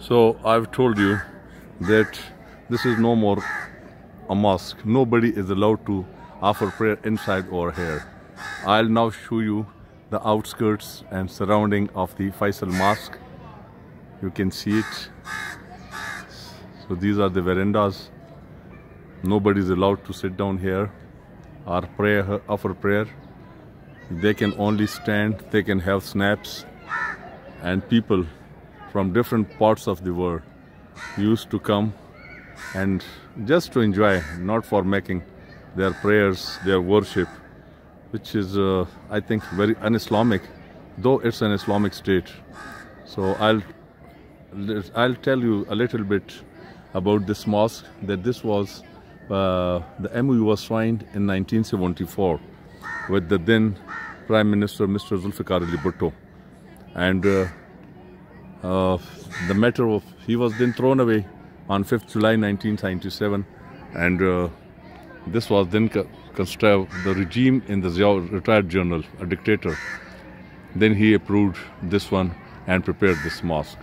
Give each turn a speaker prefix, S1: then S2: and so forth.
S1: So I've told you that this is no more a mosque. Nobody is allowed to offer prayer inside or here. I'll now show you the outskirts and surrounding of the Faisal Mosque. You can see it. So these are the verandas. Nobody is allowed to sit down here or prayer, offer prayer. They can only stand, they can have snaps and people from different parts of the world used to come and just to enjoy, not for making their prayers, their worship, which is, uh, I think, very un-Islamic, though it's an Islamic state. So I'll, I'll tell you a little bit about this mosque, that this was, uh, the MOU was signed in 1974 with the then Prime Minister, Mr. Zulfikar Ali Bhutto. And uh, uh, the matter of he was then thrown away on 5th July 1997 and uh, this was then the regime in the retired general a dictator then he approved this one and prepared this mosque